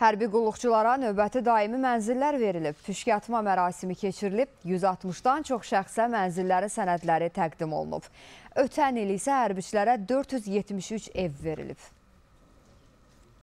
Hərbi qulluqçulara növbəti daimi mənzillər verilib, püşkatma mərasimi keçirilib, 160-dan çox şəxsə mənzilləri sənədləri təqdim olunub. Ötən il isə hərbiçilərə 473 ev verilib.